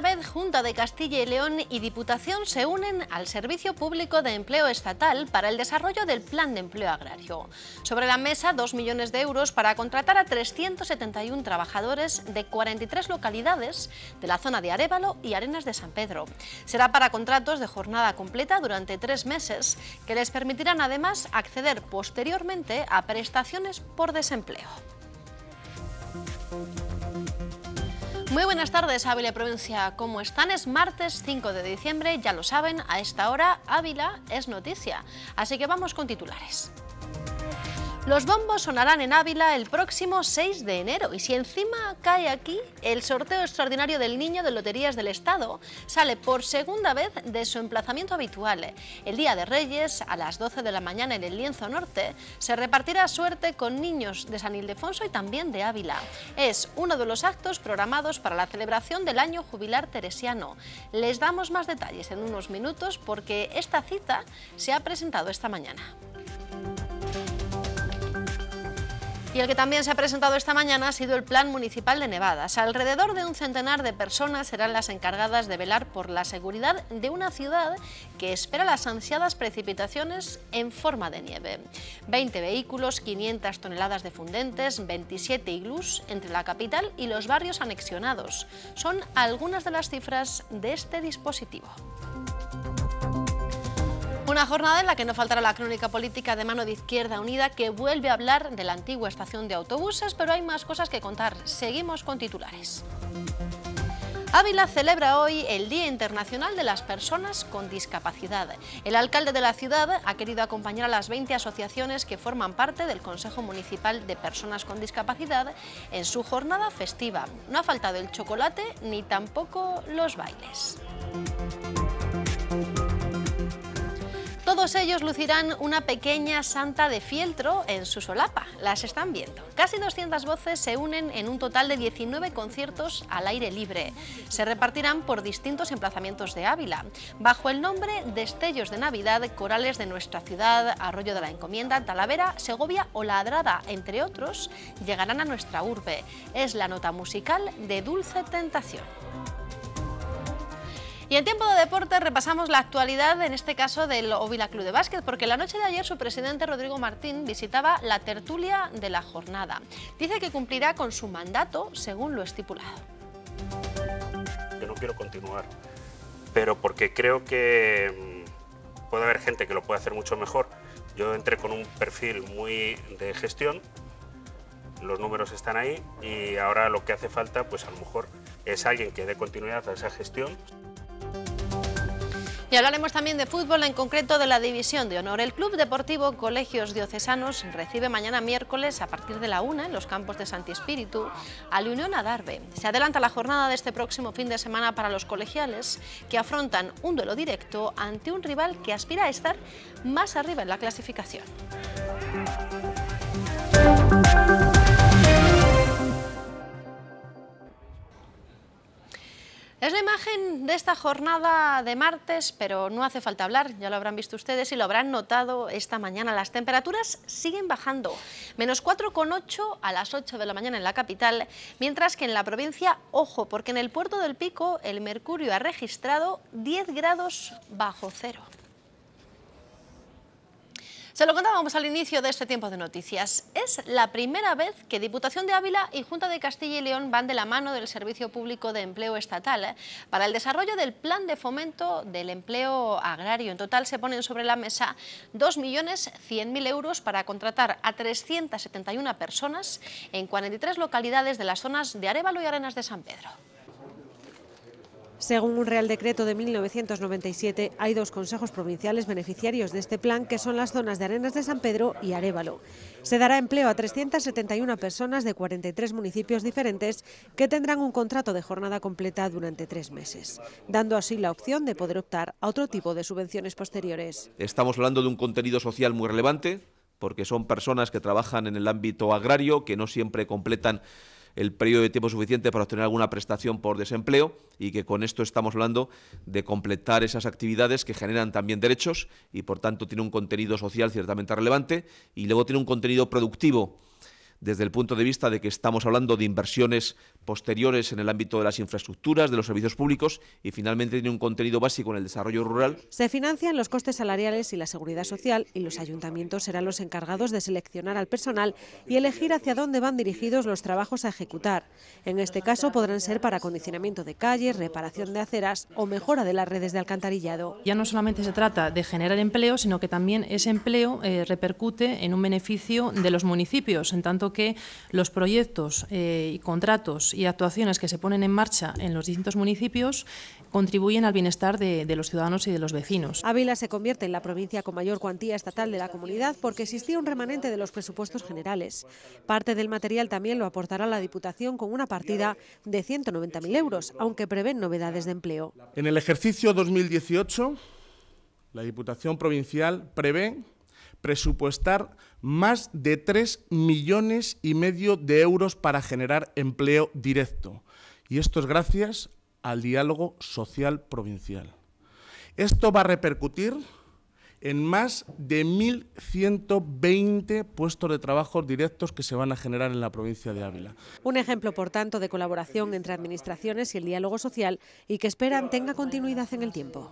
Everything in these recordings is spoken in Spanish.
vez Junta de Castilla y León y Diputación se unen al Servicio Público de Empleo Estatal para el desarrollo del Plan de Empleo Agrario. Sobre la mesa, 2 millones de euros para contratar a 371 trabajadores de 43 localidades de la zona de Arevalo y Arenas de San Pedro. Será para contratos de jornada completa durante tres meses que les permitirán además acceder posteriormente a prestaciones por desempleo. Muy buenas tardes, Ávila Provincia. ¿Cómo están? Es martes 5 de diciembre, ya lo saben, a esta hora Ávila es noticia. Así que vamos con titulares. Los bombos sonarán en Ávila el próximo 6 de enero y si encima cae aquí, el sorteo extraordinario del niño de Loterías del Estado sale por segunda vez de su emplazamiento habitual. El Día de Reyes, a las 12 de la mañana en el Lienzo Norte, se repartirá suerte con niños de San Ildefonso y también de Ávila. Es uno de los actos programados para la celebración del año jubilar teresiano. Les damos más detalles en unos minutos porque esta cita se ha presentado esta mañana. Y el que también se ha presentado esta mañana ha sido el Plan Municipal de Nevadas. Alrededor de un centenar de personas serán las encargadas de velar por la seguridad de una ciudad que espera las ansiadas precipitaciones en forma de nieve. 20 vehículos, 500 toneladas de fundentes, 27 iglús entre la capital y los barrios anexionados. Son algunas de las cifras de este dispositivo. Una jornada en la que no faltará la crónica política de mano de Izquierda Unida que vuelve a hablar de la antigua estación de autobuses, pero hay más cosas que contar. Seguimos con titulares. Ávila celebra hoy el Día Internacional de las Personas con Discapacidad. El alcalde de la ciudad ha querido acompañar a las 20 asociaciones que forman parte del Consejo Municipal de Personas con Discapacidad en su jornada festiva. No ha faltado el chocolate ni tampoco los bailes. Todos ellos lucirán una pequeña santa de fieltro en su solapa. Las están viendo. Casi 200 voces se unen en un total de 19 conciertos al aire libre. Se repartirán por distintos emplazamientos de Ávila, bajo el nombre Destellos de Navidad, corales de nuestra ciudad, Arroyo de la Encomienda, Talavera, Segovia o Ladrada, entre otros, llegarán a nuestra urbe. Es la nota musical de Dulce Tentación. Y en tiempo de deporte repasamos la actualidad, en este caso del Ovila Club de Básquet, porque la noche de ayer su presidente Rodrigo Martín visitaba la tertulia de la jornada. Dice que cumplirá con su mandato según lo estipulado. Yo no quiero continuar, pero porque creo que mm, puede haber gente que lo puede hacer mucho mejor. Yo entré con un perfil muy de gestión, los números están ahí y ahora lo que hace falta, pues a lo mejor es alguien que dé continuidad a esa gestión. Y hablaremos también de fútbol, en concreto de la División de Honor. El Club Deportivo Colegios Diocesanos recibe mañana miércoles a partir de la una en los campos de Santi Espíritu la Unión Adarve. Se adelanta la jornada de este próximo fin de semana para los colegiales que afrontan un duelo directo ante un rival que aspira a estar más arriba en la clasificación. Es la imagen de esta jornada de martes, pero no hace falta hablar, ya lo habrán visto ustedes y lo habrán notado esta mañana. Las temperaturas siguen bajando, menos 4,8 a las 8 de la mañana en la capital, mientras que en la provincia, ojo, porque en el puerto del Pico el mercurio ha registrado 10 grados bajo cero. Se lo contábamos al inicio de este tiempo de noticias. Es la primera vez que Diputación de Ávila y Junta de Castilla y León van de la mano del Servicio Público de Empleo Estatal ¿eh? para el desarrollo del Plan de Fomento del Empleo Agrario. En total se ponen sobre la mesa 2.100.000 euros para contratar a 371 personas en 43 localidades de las zonas de Arevalo y Arenas de San Pedro. Según un Real Decreto de 1997, hay dos consejos provinciales beneficiarios de este plan, que son las zonas de Arenas de San Pedro y Arévalo. Se dará empleo a 371 personas de 43 municipios diferentes que tendrán un contrato de jornada completa durante tres meses, dando así la opción de poder optar a otro tipo de subvenciones posteriores. Estamos hablando de un contenido social muy relevante, porque son personas que trabajan en el ámbito agrario, que no siempre completan el periodo de tiempo suficiente para obtener alguna prestación por desempleo y que con esto estamos hablando de completar esas actividades que generan también derechos y por tanto tiene un contenido social ciertamente relevante y luego tiene un contenido productivo desde el punto de vista de que estamos hablando de inversiones posteriores en el ámbito de las infraestructuras, de los servicios públicos y finalmente tiene un contenido básico en el desarrollo rural. Se financian los costes salariales y la seguridad social y los ayuntamientos serán los encargados de seleccionar al personal y elegir hacia dónde van dirigidos los trabajos a ejecutar. En este caso podrán ser para acondicionamiento de calles, reparación de aceras o mejora de las redes de alcantarillado. Ya no solamente se trata de generar empleo, sino que también ese empleo eh, repercute en un beneficio de los municipios, en tanto que los proyectos eh, y contratos y actuaciones que se ponen en marcha en los distintos municipios contribuyen al bienestar de, de, los ciudadanos y de los vecinos. Ávila se convierte en la provincia con mayor cuantía estatal de la comunidad porque existía un remanente de los presupuestos generales. Parte del material también lo aportará la Diputación con una partida de 190.000 euros, aunque prevén novedades de empleo. En el ejercicio 2018, la Diputación Provincial prevé presupuestar más de 3 millones y medio de euros para generar empleo directo. Y esto es gracias al diálogo social provincial. Esto va a repercutir en más de 1.120 puestos de trabajo directos que se van a generar en la provincia de Ávila. Un ejemplo, por tanto, de colaboración entre administraciones y el diálogo social y que esperan tenga continuidad en el tiempo.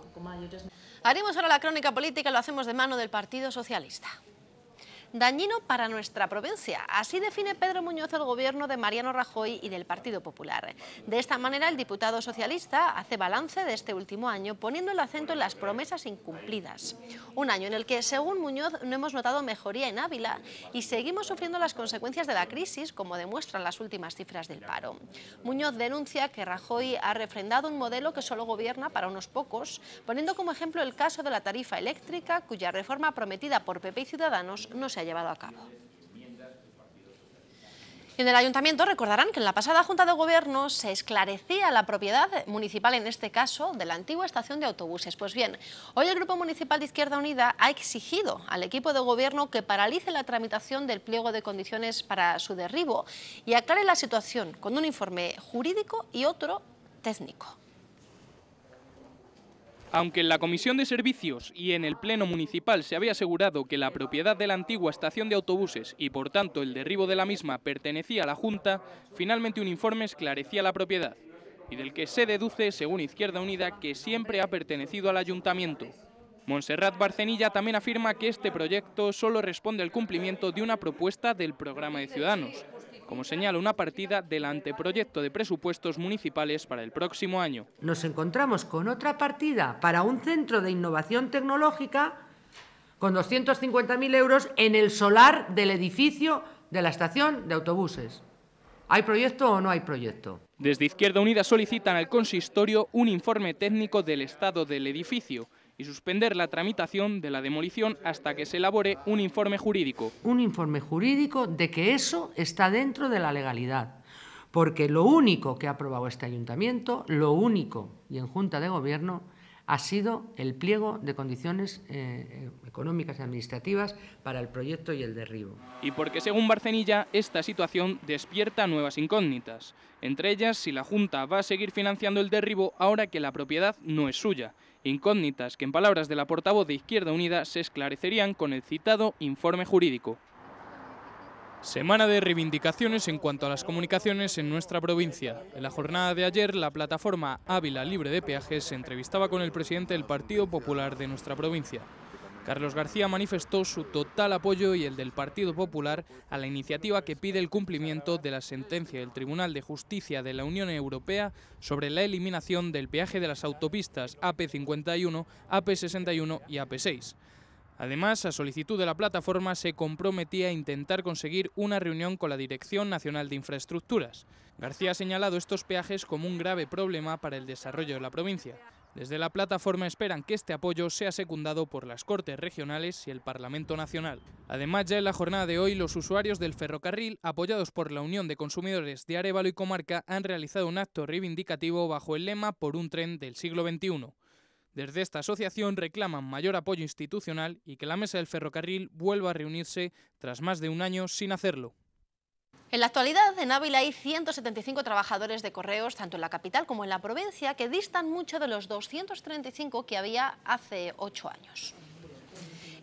Haremos ahora la crónica política, lo hacemos de mano del Partido Socialista dañino para nuestra provincia. Así define Pedro Muñoz el gobierno de Mariano Rajoy y del Partido Popular. De esta manera, el diputado socialista hace balance de este último año poniendo el acento en las promesas incumplidas. Un año en el que, según Muñoz, no hemos notado mejoría en Ávila y seguimos sufriendo las consecuencias de la crisis, como demuestran las últimas cifras del paro. Muñoz denuncia que Rajoy ha refrendado un modelo que solo gobierna para unos pocos, poniendo como ejemplo el caso de la tarifa eléctrica, cuya reforma prometida por PP y Ciudadanos no se llevado a cabo. En el ayuntamiento recordarán que en la pasada Junta de Gobierno se esclarecía la propiedad municipal, en este caso, de la antigua estación de autobuses. Pues bien, hoy el Grupo Municipal de Izquierda Unida ha exigido al equipo de gobierno que paralice la tramitación del pliego de condiciones para su derribo y aclare la situación con un informe jurídico y otro técnico. Aunque en la Comisión de Servicios y en el Pleno Municipal se había asegurado que la propiedad de la antigua estación de autobuses y por tanto el derribo de la misma pertenecía a la Junta, finalmente un informe esclarecía la propiedad y del que se deduce, según Izquierda Unida, que siempre ha pertenecido al Ayuntamiento. Montserrat Barcenilla también afirma que este proyecto solo responde al cumplimiento de una propuesta del programa de Ciudadanos, como señala una partida del anteproyecto de presupuestos municipales para el próximo año. Nos encontramos con otra partida para un centro de innovación tecnológica con 250.000 euros en el solar del edificio de la estación de autobuses. ¿Hay proyecto o no hay proyecto? Desde Izquierda Unida solicitan al consistorio un informe técnico del estado del edificio y suspender la tramitación de la demolición hasta que se elabore un informe jurídico. Un informe jurídico de que eso está dentro de la legalidad. Porque lo único que ha aprobado este ayuntamiento, lo único, y en Junta de Gobierno, ha sido el pliego de condiciones eh, eh, económicas y administrativas para el proyecto y el derribo. Y porque, según Barcenilla, esta situación despierta nuevas incógnitas, entre ellas si la Junta va a seguir financiando el derribo ahora que la propiedad no es suya incógnitas que en palabras de la portavoz de Izquierda Unida se esclarecerían con el citado informe jurídico. Semana de reivindicaciones en cuanto a las comunicaciones en nuestra provincia. En la jornada de ayer, la plataforma Ávila Libre de Peajes se entrevistaba con el presidente del Partido Popular de nuestra provincia. Carlos García manifestó su total apoyo y el del Partido Popular a la iniciativa que pide el cumplimiento de la sentencia del Tribunal de Justicia de la Unión Europea sobre la eliminación del peaje de las autopistas AP51, AP61 y AP6. Además, a solicitud de la plataforma se comprometía a intentar conseguir una reunión con la Dirección Nacional de Infraestructuras. García ha señalado estos peajes como un grave problema para el desarrollo de la provincia. Desde la plataforma esperan que este apoyo sea secundado por las Cortes regionales y el Parlamento Nacional. Además, ya en la jornada de hoy, los usuarios del ferrocarril, apoyados por la Unión de Consumidores de Arevalo y Comarca, han realizado un acto reivindicativo bajo el lema Por un tren del siglo XXI. Desde esta asociación reclaman mayor apoyo institucional y que la mesa del ferrocarril vuelva a reunirse tras más de un año sin hacerlo. En la actualidad, en Ávila hay 175 trabajadores de correos, tanto en la capital como en la provincia, que distan mucho de los 235 que había hace ocho años.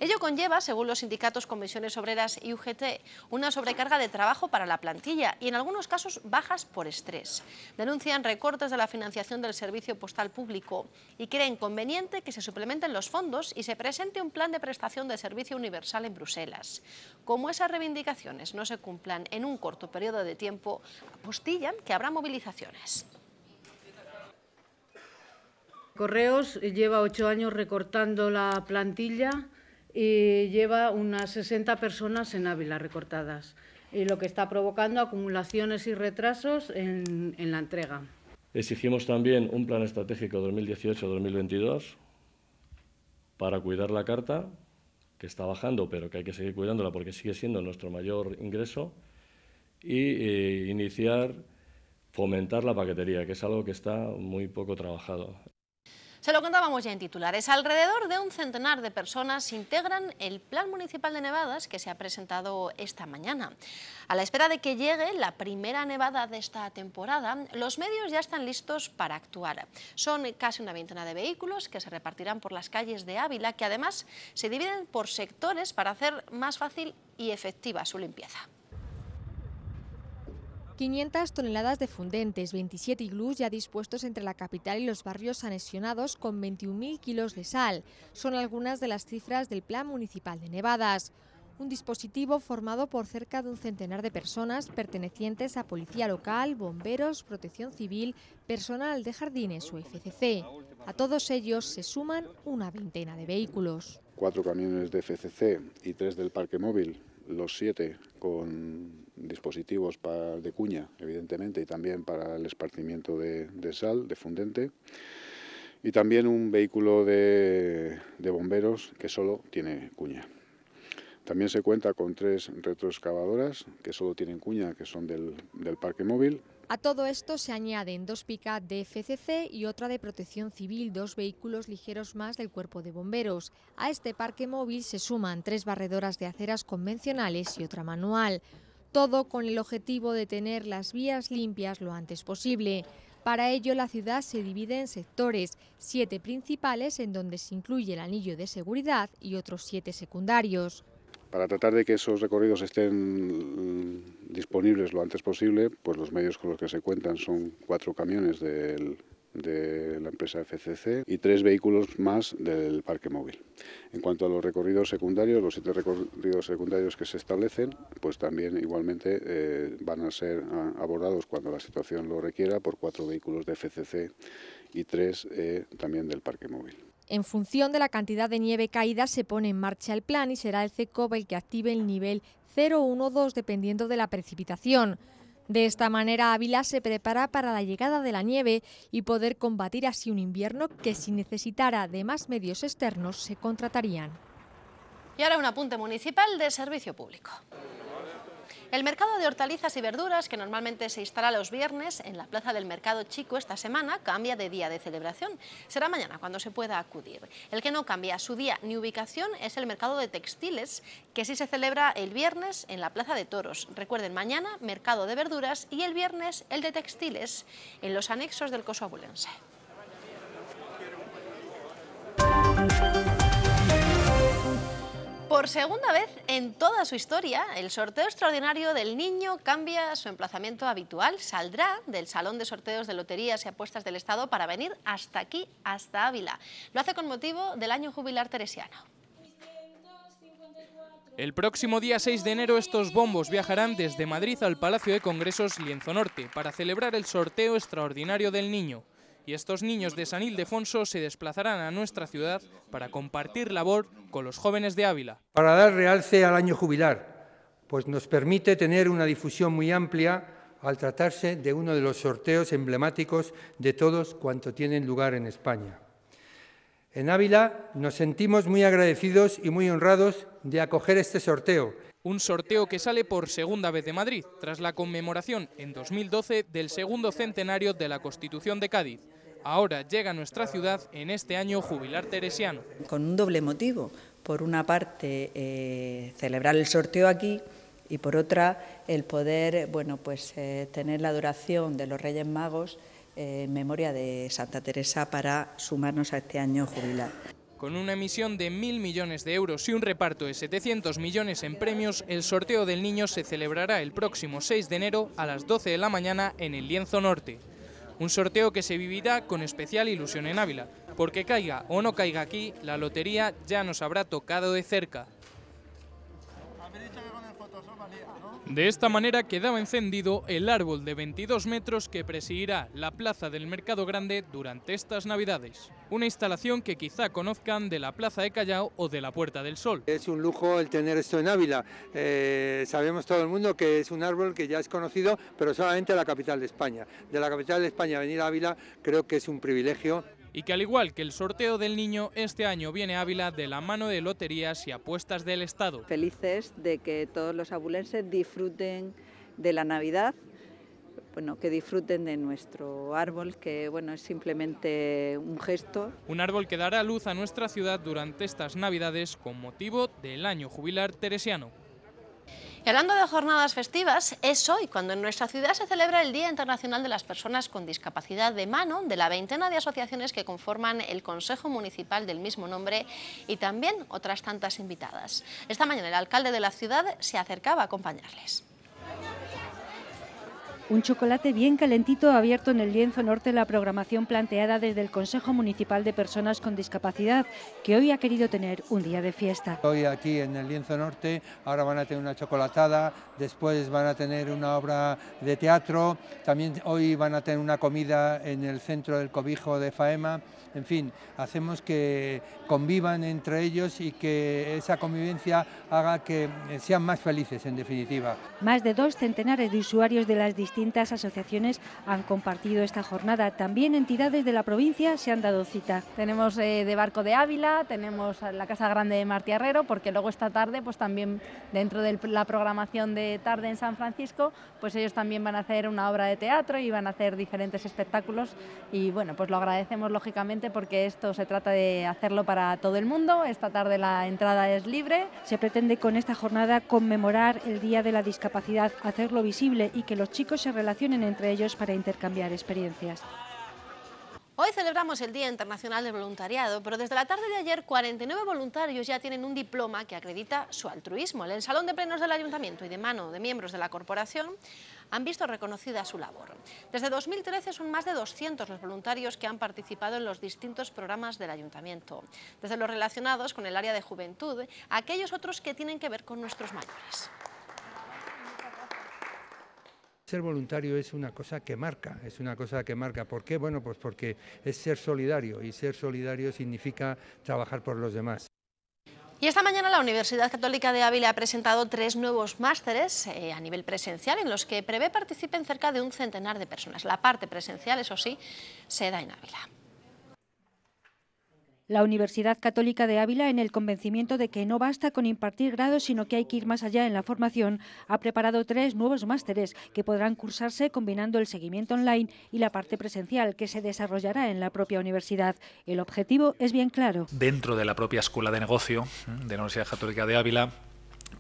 Ello conlleva, según los sindicatos, comisiones obreras y UGT, una sobrecarga de trabajo para la plantilla y en algunos casos bajas por estrés. Denuncian recortes de la financiación del servicio postal público y creen conveniente que se suplementen los fondos y se presente un plan de prestación de servicio universal en Bruselas. Como esas reivindicaciones no se cumplan en un corto periodo de tiempo, apostillan que habrá movilizaciones. Correos lleva ocho años recortando la plantilla y lleva unas 60 personas en Ávila recortadas, y lo que está provocando acumulaciones y retrasos en, la entrega. Exigimos también un plan estratégico 2018-2022 para cuidar la carta, que está bajando, pero que hay que seguir cuidándola porque sigue siendo nuestro mayor ingreso, y eh, iniciar, fomentar la paquetería, que es algo que está muy poco trabajado. Se lo contábamos ya en titulares. Alrededor de un centenar de personas integran el Plan Municipal de Nevadas que se ha presentado esta mañana. A la espera de que llegue la primera nevada de esta temporada, los medios ya están listos para actuar. Son casi una veintena de vehículos que se repartirán por las calles de Ávila, que además se dividen por sectores para hacer más fácil y efectiva su limpieza. 500 toneladas de fundentes, 27 iglús ya dispuestos entre la capital y los barrios anexionados con 21.000 kilos de sal. Son algunas de las cifras del Plan Municipal de Nevadas. Un dispositivo formado por cerca de un centenar de personas pertenecientes a policía local, bomberos, protección civil, personal de jardines o FCC. A todos ellos se suman una veintena de vehículos. Cuatro camiones de FCC y tres del parque móvil, los siete con dispositivos para, de cuña, evidentemente, y también para el esparcimiento de, sal, de fundente. Y también un vehículo de, bomberos que solo tiene cuña. También se cuenta con tres retroexcavadoras que solo tienen cuña, que son del, parque móvil, a todo esto se añaden dos pica de FCC y otra de protección civil, dos vehículos ligeros más del cuerpo de bomberos. A este parque móvil se suman tres barredoras de aceras convencionales y otra manual todo con el objetivo de tener las vías limpias lo antes posible. Para ello, la ciudad se divide en sectores, siete principales en donde se incluye el anillo de seguridad y otros siete secundarios. Para tratar de que esos recorridos estén mm, disponibles lo antes posible, pues los medios con los que se cuentan son cuatro camiones del de la empresa FCC y tres vehículos más del parque móvil. En cuanto a los recorridos secundarios, los siete recorridos secundarios que se establecen, pues también igualmente eh, van a ser ah, abordados cuando la situación lo requiera por cuatro vehículos de FCC y tres eh, también del parque móvil. En función de la cantidad de nieve caída se pone en marcha el plan y será el CECOB el que active el nivel 012 dependiendo de la precipitación. De esta manera, Ávila se prepara para la llegada de la nieve y poder combatir así un invierno que, si necesitara de más medios externos, se contratarían. Y ahora un apunte municipal de servicio público. El mercado de hortalizas y verduras, que normalmente se instala los viernes en la Plaza del Mercado Chico esta semana, cambia de día de celebración. Será mañana cuando se pueda acudir. El que no cambia su día ni ubicación es el mercado de textiles, que sí se celebra el viernes en la Plaza de Toros. Recuerden, mañana mercado de verduras y el viernes el de textiles en los anexos del Coso Abulense. Por segunda vez en toda su historia, el sorteo extraordinario del niño cambia su emplazamiento habitual. Saldrá del Salón de Sorteos de Loterías y Apuestas del Estado para venir hasta aquí, hasta Ávila. Lo hace con motivo del año jubilar teresiano. El próximo día 6 de enero estos bombos viajarán desde Madrid al Palacio de Congresos Lienzo Norte para celebrar el sorteo extraordinario del niño y estos niños de San Ildefonso se desplazarán a nuestra ciudad para compartir labor con los jóvenes de Ávila. Para dar realce al año jubilar, pues nos permite tener una difusión muy amplia al tratarse de uno de los sorteos emblemáticos de todos cuanto tienen lugar en España. En Ávila nos sentimos muy agradecidos y muy honrados de acoger este sorteo. Un sorteo que sale por segunda vez de Madrid, tras la conmemoración en 2012 del segundo centenario de la Constitución de Cádiz. Ahora llega nuestra ciudad en este año jubilar teresiano. Con un doble motivo. Por una parte, eh, celebrar el sorteo aquí y por otra, el poder bueno, pues, eh, tener la adoración de los Reyes Magos en memoria de Santa Teresa para sumarnos a este año jubilar. Con una emisión de mil millones de euros y un reparto de 700 millones en premios, el sorteo del niño se celebrará el próximo 6 de enero a las 12 de la mañana en el Lienzo Norte. Un sorteo que se vivirá con especial ilusión en Ávila, porque caiga o no caiga aquí, la lotería ya nos habrá tocado de cerca. De esta manera quedaba encendido el árbol de 22 metros que presidirá la plaza del Mercado Grande durante estas Navidades. Una instalación que quizá conozcan de la Plaza de Callao o de la Puerta del Sol. Es un lujo el tener esto en Ávila. Eh, sabemos todo el mundo que es un árbol que ya es conocido, pero solamente la capital de España. De la capital de España venir a Ávila creo que es un privilegio y que al igual que el sorteo del niño, este año viene Ávila de la mano de loterías y apuestas del Estado. Felices de que todos los abulenses disfruten de la Navidad, bueno, que disfruten de nuestro árbol, que bueno, es simplemente un gesto. Un árbol que dará luz a nuestra ciudad durante estas Navidades con motivo del año jubilar teresiano. Y hablando de jornadas festivas, es hoy cuando en nuestra ciudad se celebra el Día Internacional de las Personas con Discapacidad de Mano, de la veintena de asociaciones que conforman el Consejo Municipal del mismo nombre y también otras tantas invitadas. Esta mañana el alcalde de la ciudad se acercaba a acompañarles. Un chocolate bien calentito abierto en el lienzo norte la programación planteada desde el Consejo Municipal de Personas con Discapacidad, que hoy ha querido tener un día de fiesta. Hoy aquí en el lienzo norte, ahora van a tener una chocolatada, después van a tener una obra de teatro, también hoy van a tener una comida en el centro del cobijo de Faema, en fin, hacemos que convivan entre ellos y que esa convivencia haga que sean más felices en definitiva. Más de dos centenares de usuarios de las distintas distintas asociaciones han compartido esta jornada. También entidades de la provincia se han dado cita. Tenemos eh, de Barco de Ávila, tenemos la Casa Grande de Marti Herrero, porque luego esta tarde, pues también dentro de la programación de tarde en San Francisco, pues ellos también van a hacer una obra de teatro y van a hacer diferentes espectáculos. Y bueno, pues lo agradecemos lógicamente porque esto se trata de hacerlo para todo el mundo. Esta tarde la entrada es libre. Se pretende con esta jornada conmemorar el Día de la Discapacidad, hacerlo visible y que los chicos se relacionen entre ellos para intercambiar experiencias. Hoy celebramos el Día Internacional del Voluntariado, pero desde la tarde de ayer 49 voluntarios ya tienen un diploma que acredita su altruismo. En el Salón de Plenos del Ayuntamiento y de mano de miembros de la corporación han visto reconocida su labor. Desde 2013 son más de 200 los voluntarios que han participado en los distintos programas del Ayuntamiento, desde los relacionados con el área de juventud aquellos otros que tienen que ver con nuestros mayores. Ser voluntario es una cosa que marca, es una cosa que marca. ¿Por qué? Bueno, pues porque es ser solidario y ser solidario significa trabajar por los demás. Y esta mañana la Universidad Católica de Ávila ha presentado tres nuevos másteres eh, a nivel presencial en los que prevé participen cerca de un centenar de personas. La parte presencial, eso sí, se da en Ávila. La Universidad Católica de Ávila, en el convencimiento de que no basta con impartir grados, sino que hay que ir más allá en la formación, ha preparado tres nuevos másteres que podrán cursarse combinando el seguimiento online y la parte presencial que se desarrollará en la propia universidad. El objetivo es bien claro. Dentro de la propia Escuela de Negocio ¿eh? de la Universidad Católica de Ávila,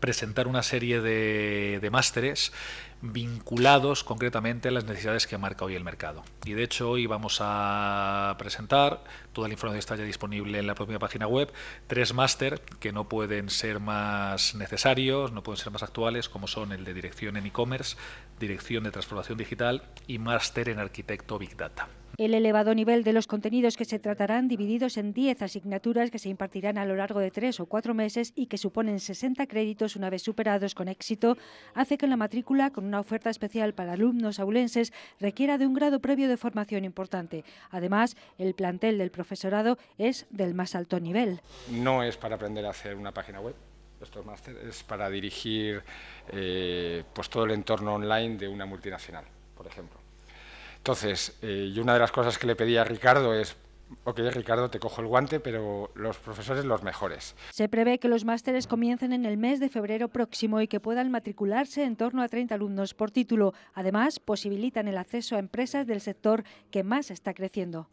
presentar una serie de, de, másteres vinculados concretamente a las necesidades que marca hoy el mercado. Y de hecho hoy vamos a presentar toda la información está ya disponible en la propia página web. Tres máster que no pueden ser más necesarios, no pueden ser más actuales, como son el de dirección en e-commerce, dirección de transformación digital y máster en arquitecto Big Data. El elevado nivel de los contenidos que se tratarán divididos en 10 asignaturas que se impartirán a lo largo de 3 o 4 meses y que suponen 60 créditos una vez superados con éxito, hace que la matrícula, con una oferta especial para alumnos aulenses, requiera de un grado previo de formación importante. Además, el plantel del profesor profesorado es del más alto nivel. No es para aprender a hacer una página web, estos máster es para dirigir eh, pues todo el entorno online de una multinacional, por ejemplo. Entonces, eh, y yo una de las cosas que le pedí a Ricardo es, ok Ricardo, te cojo el guante, pero los profesores los mejores. Se prevé que los másteres comiencen en el mes de febrero próximo y que puedan matricularse en torno a 30 alumnos por título. Además, posibilitan el acceso a empresas del sector que más está creciendo.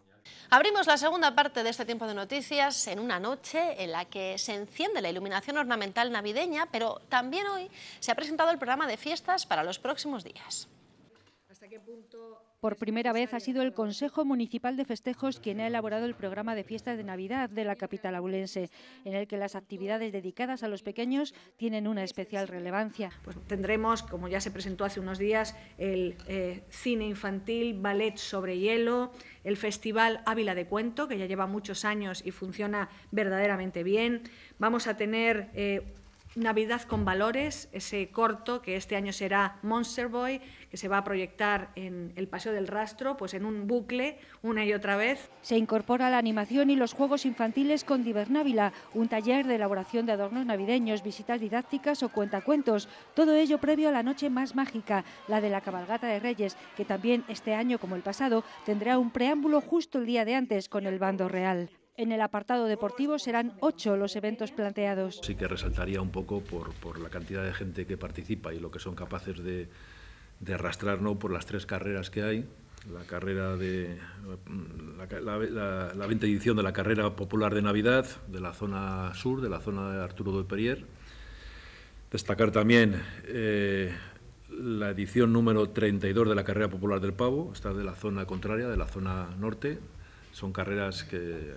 Abrimos la segunda parte de este tiempo de noticias en una noche en la que se enciende la iluminación ornamental navideña, pero también hoy se ha presentado el programa de fiestas para los próximos días. ¿Hasta qué punto por primera vez ha sido el Consejo Municipal de Festejos quien ha elaborado el programa de fiestas de Navidad de la capital abulense, en el que las actividades dedicadas a los pequeños tienen una especial relevancia. Pues tendremos, como ya se presentó hace unos días, el eh, cine infantil, ballet sobre hielo, el Festival Ávila de Cuento, que ya lleva muchos años y funciona verdaderamente bien. Vamos a tener eh, Navidad con Valores, ese corto que este año será Monster Boy, que se va a proyectar en el Paseo del Rastro, pues en un bucle una y otra vez. Se incorpora la animación y los juegos infantiles con Divernávila, un taller de elaboración de adornos navideños, visitas didácticas o cuentacuentos, todo ello previo a la noche más mágica, la de la cabalgata de Reyes, que también este año como el pasado tendrá un preámbulo justo el día de antes con el bando real. En el apartado deportivo serán ocho los eventos planteados. Sí que resaltaría un poco por, la cantidad de gente que participa y lo que son capaces de, arrastrar ¿no? por las tres carreras que hay. La carrera de la, la, 20 edición de la carrera popular de Navidad de la zona sur, de la zona de Arturo de Perier. Destacar también eh, la edición número 32 de la carrera popular del pavo, está de la zona contraria, de la zona norte, son carreras que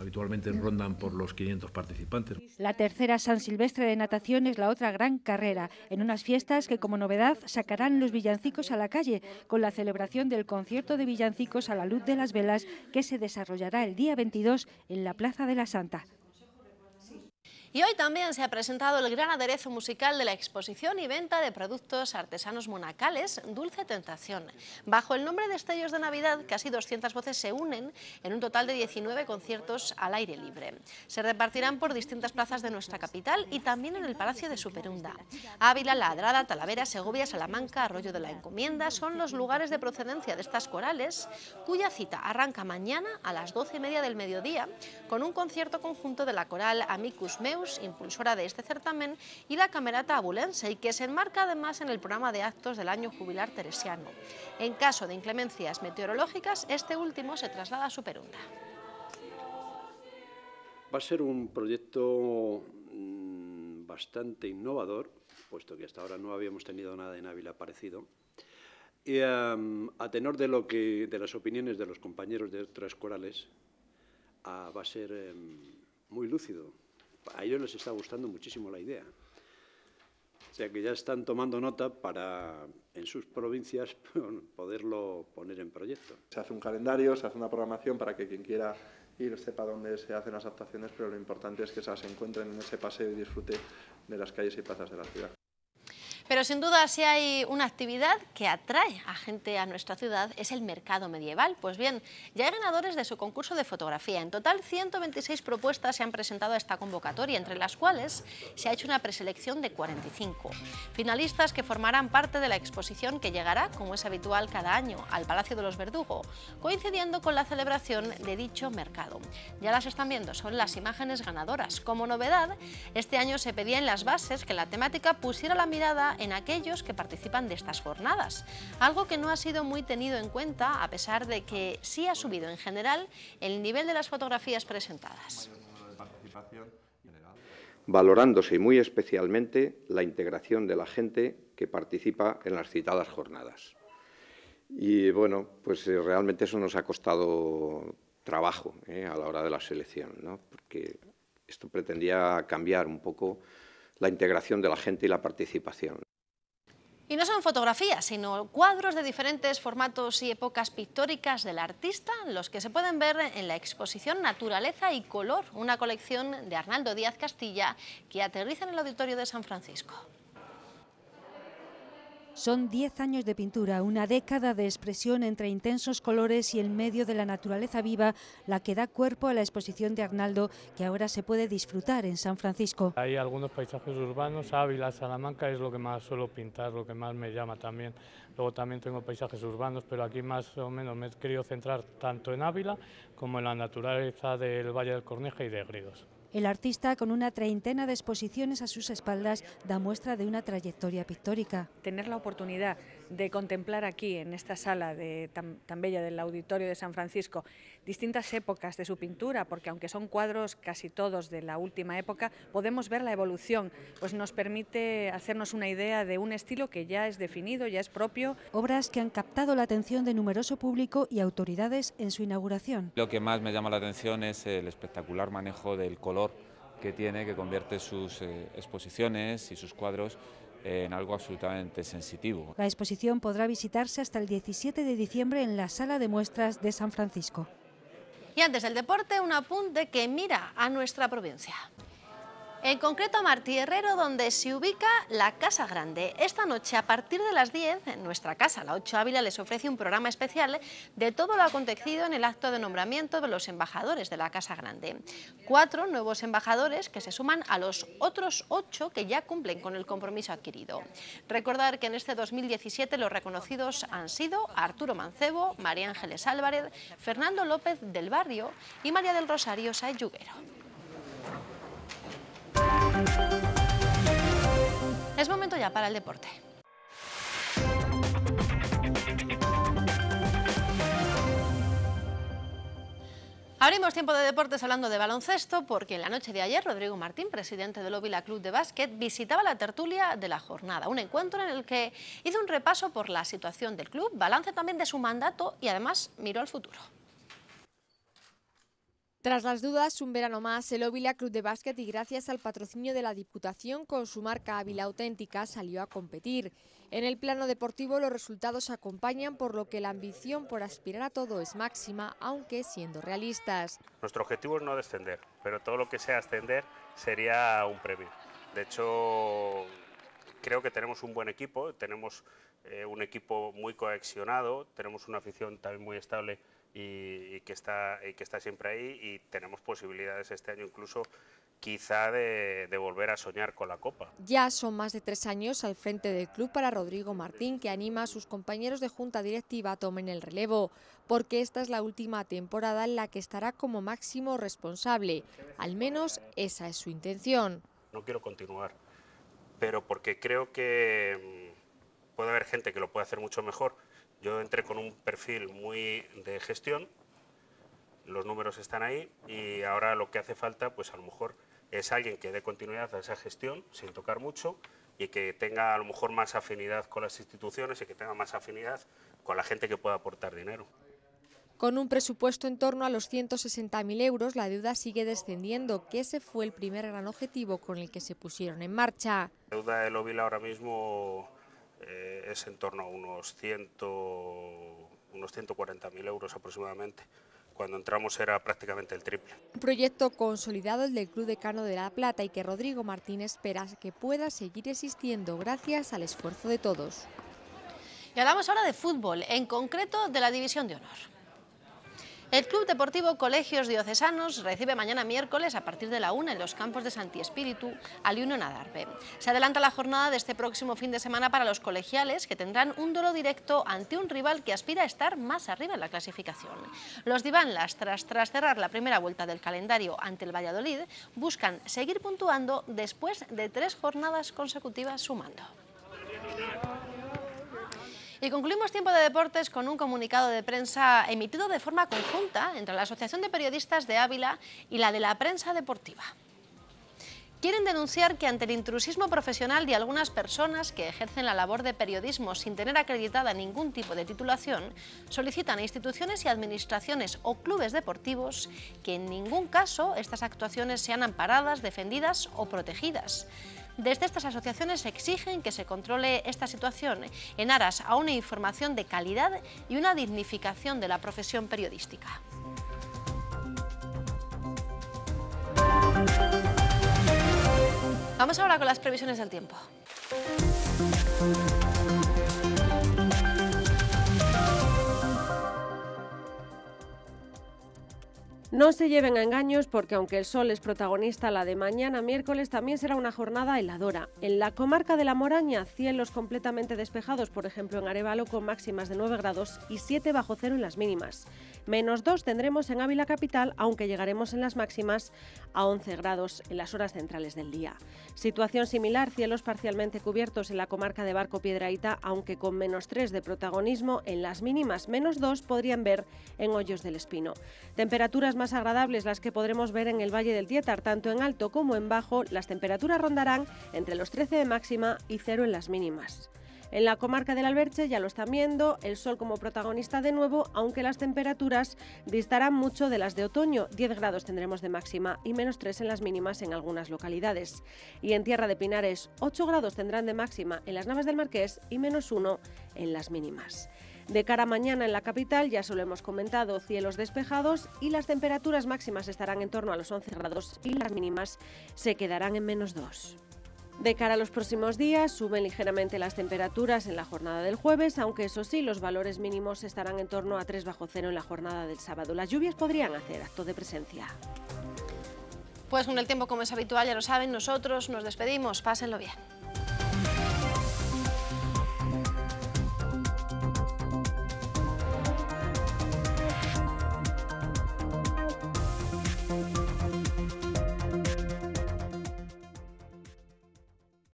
habitualmente rondan por los 500 participantes. La tercera San Silvestre de natación es la otra gran carrera, en unas fiestas que como novedad sacarán los villancicos a la calle, con la celebración del concierto de villancicos a la luz de las velas que se desarrollará el día 22 en la Plaza de la Santa. Y hoy también se ha presentado el gran aderezo musical de la exposición y venta de productos artesanos monacales Dulce Tentación. Bajo el nombre de Estellos de Navidad, casi 200 voces se unen en un total de 19 conciertos al aire libre. Se repartirán por distintas plazas de nuestra capital y también en el Palacio de Superunda. Ávila, Ladrada, Talavera, Segovia, Salamanca, Arroyo de la Encomienda son los lugares de procedencia de estas corales, cuya cita arranca mañana a las 12 y media del mediodía con un concierto conjunto de la coral Amicus Meus impulsora de este certamen, y la Camerata Abulense, y que se enmarca además en el programa de actos del año jubilar teresiano. En caso de inclemencias meteorológicas, este último se traslada a su Superunda. Va a ser un proyecto mm, bastante innovador, puesto que hasta ahora no habíamos tenido nada en Ávila parecido. Y, em, a tenor de, lo que, de las opiniones de los compañeros de otras corales, ah, va a ser em, muy lúcido, a ellos les está gustando muchísimo la idea. O sea que ya están tomando nota para en sus provincias poderlo poner en proyecto. Se hace un calendario, se hace una programación para que quien quiera ir sepa dónde se hacen las actuaciones, pero lo importante es que se encuentren en ese paseo y disfrute de las calles y plazas de la ciudad. Pero sin duda, si hay una actividad que atrae a gente a nuestra ciudad, es el mercado medieval. Pues bien, ya hay ganadores de su concurso de fotografía. En total, 126 propuestas se han presentado a esta convocatoria, entre las cuales se ha hecho una preselección de 45. Finalistas que formarán parte de la exposición que llegará, como es habitual cada año, al Palacio de los Verdugo, coincidiendo con la celebración de dicho mercado. Ya las están viendo, son las imágenes ganadoras. Como novedad, este año se pedía en las bases que la temática pusiera la mirada en aquellos que participan de estas jornadas, algo que no ha sido muy tenido en cuenta a pesar de que sí ha subido en general el nivel de las fotografías presentadas. Valorándose muy especialmente la integración de la gente que participa en las citadas jornadas. Y bueno, pues eh, realmente eso nos ha costado trabajo eh, a la hora de la selección, ¿no? porque esto pretendía cambiar un poco la integración de la gente y la participación. Y no son fotografías, sino cuadros de diferentes formatos y épocas pictóricas del artista, los que se pueden ver en la exposición Naturaleza y Color, una colección de Arnaldo Díaz Castilla que aterriza en el Auditorio de San Francisco. Son 10 años de pintura, una década de expresión entre intensos colores y el medio de la naturaleza viva, la que da cuerpo a la exposición de Arnaldo, que ahora se puede disfrutar en San Francisco. Hay algunos paisajes urbanos, Ávila, Salamanca es lo que más suelo pintar, lo que más me llama también. Luego también tengo paisajes urbanos, pero aquí más o menos me he querido centrar tanto en Ávila como en la naturaleza del Valle del Corneja y de Gridos. El artista, con una treintena de exposiciones a sus espaldas, da muestra de una trayectoria pictórica. Tener la oportunidad de contemplar aquí, en esta sala de, tan, bella del Auditorio de San Francisco, distintas épocas de su pintura, porque aunque son cuadros casi todos de la última época, podemos ver la evolución, pues nos permite hacernos una idea de un estilo que ya es definido, ya es propio. Obras que han captado la atención de numeroso público y autoridades en su inauguración. Lo que más me llama la atención es el espectacular manejo del color que tiene, que convierte sus eh, exposiciones y sus cuadros en algo absolutamente sensitivo. La exposición podrá visitarse hasta el 17 de diciembre en la Sala de Muestras de San Francisco. Y antes del deporte, un apunte que mira a nuestra provincia. En concreto Martí Herrero, donde se ubica la Casa Grande. Esta noche, a partir de las 10, en nuestra casa, la 8 Ávila, les ofrece un programa especial de todo lo acontecido en el acto de nombramiento de los embajadores de la Casa Grande. Cuatro nuevos embajadores que se suman a los otros ocho que ya cumplen con el compromiso adquirido. Recordar que en este 2017 los reconocidos han sido Arturo Mancebo, María Ángeles Álvarez, Fernando López del Barrio y María del Rosario Sayuguero. Es momento ya para el deporte. Abrimos tiempo de deportes hablando de baloncesto porque en la noche de ayer Rodrigo Martín, presidente del Ovila Club de Básquet, visitaba la tertulia de la jornada, un encuentro en el que hizo un repaso por la situación del club, balance también de su mandato y además miró al futuro. Tras las dudas, un verano más, el Óvila Club de Básquet y gracias al patrocinio de la Diputación con su marca Ávila Auténtica salió a competir. En el plano deportivo los resultados acompañan por lo que la ambición por aspirar a todo es máxima, aunque siendo realistas. Nuestro objetivo es no descender, pero todo lo que sea ascender sería un premio. De hecho, creo que tenemos un buen equipo, tenemos eh, un equipo muy cohesionado, tenemos una afición también muy estable y, que, está, siempre ahí y tenemos posibilidades este año incluso quizá de, volver a soñar con la Copa. Ya son más de tres años al frente del club para Rodrigo Martín, que anima a sus compañeros de junta directiva a tomen el relevo, porque esta es la última temporada en la que estará como máximo responsable. Al menos esa es su intención. No quiero continuar, pero porque creo que mm, puede haber gente que lo puede hacer mucho mejor, yo entré con un perfil muy de gestión, los números están ahí y ahora lo que hace falta, pues a lo mejor es alguien que dé continuidad a esa gestión sin tocar mucho y que tenga a lo mejor más afinidad con las instituciones y que tenga más afinidad con la gente que pueda aportar dinero. Con un presupuesto en torno a los 160.000 euros, la deuda sigue descendiendo, que ese fue el primer gran objetivo con el que se pusieron en marcha. La deuda del Ovil ahora mismo eh, es en torno a unos, unos 140.000 euros aproximadamente. Cuando entramos era prácticamente el triple. Un proyecto consolidado el del Club Cano de La Plata y que Rodrigo Martínez espera que pueda seguir existiendo gracias al esfuerzo de todos. Y hablamos ahora de fútbol, en concreto de la División de Honor. El Club Deportivo Colegios Diocesanos recibe mañana miércoles a partir de la una en los campos de Santi Espíritu al Unión darbe Se adelanta la jornada de este próximo fin de semana para los colegiales que tendrán un duelo directo ante un rival que aspira a estar más arriba en la clasificación. Los divanlas, tras, tras cerrar la primera vuelta del calendario ante el Valladolid, buscan seguir puntuando después de tres jornadas consecutivas sumando. Y concluimos tiempo de deportes con un comunicado de prensa emitido de forma conjunta entre la Asociación de Periodistas de Ávila y la de la prensa deportiva quieren denunciar que ante el intrusismo profesional de algunas personas que ejercen la labor de periodismo sin tener acreditada ningún tipo de titulación, solicitan a instituciones y administraciones o clubes deportivos que en ningún caso estas actuaciones sean amparadas, defendidas o protegidas. Desde estas asociaciones exigen que se controle esta situación en aras a una información de calidad y una dignificación de la profesión periodística. Vamos ahora con las previsiones del tiempo. No se lleven a engaños porque aunque el sol es protagonista la de mañana miércoles, también será una jornada heladora. En la comarca de La Moraña, cielos completamente despejados, por ejemplo en Arevalo, con máximas de 9 grados y 7 bajo cero en las mínimas. Menos 2 tendremos en Ávila Capital, aunque llegaremos en las máximas a 11 grados en las horas centrales del día. Situación similar, cielos parcialmente cubiertos en la comarca de Barco Piedraíta, aunque con menos 3 de protagonismo en las mínimas. Menos 2 podrían ver en Hoyos del Espino. Temperaturas más más agradables las que podremos ver en el Valle del Tietar, tanto en alto como en bajo, las temperaturas rondarán entre los 13 de máxima y 0 en las mínimas. En la comarca del Alberche ya lo están viendo, el sol como protagonista de nuevo, aunque las temperaturas distarán mucho de las de otoño. 10 grados tendremos de máxima y menos 3 en las mínimas en algunas localidades. Y en Tierra de Pinares, 8 grados tendrán de máxima en las Navas del Marqués y menos 1 en las mínimas. De cara a mañana en la capital, ya solo hemos comentado, cielos despejados y las temperaturas máximas estarán en torno a los 11 grados y las mínimas se quedarán en menos 2. De cara a los próximos días, suben ligeramente las temperaturas en la jornada del jueves, aunque eso sí, los valores mínimos estarán en torno a 3 bajo cero en la jornada del sábado. Las lluvias podrían hacer acto de presencia. Pues con el tiempo, como es habitual, ya lo saben, nosotros nos despedimos. Pásenlo bien.